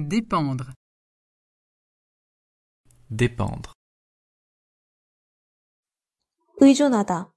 Dépendre. Dépendre. Dépendre.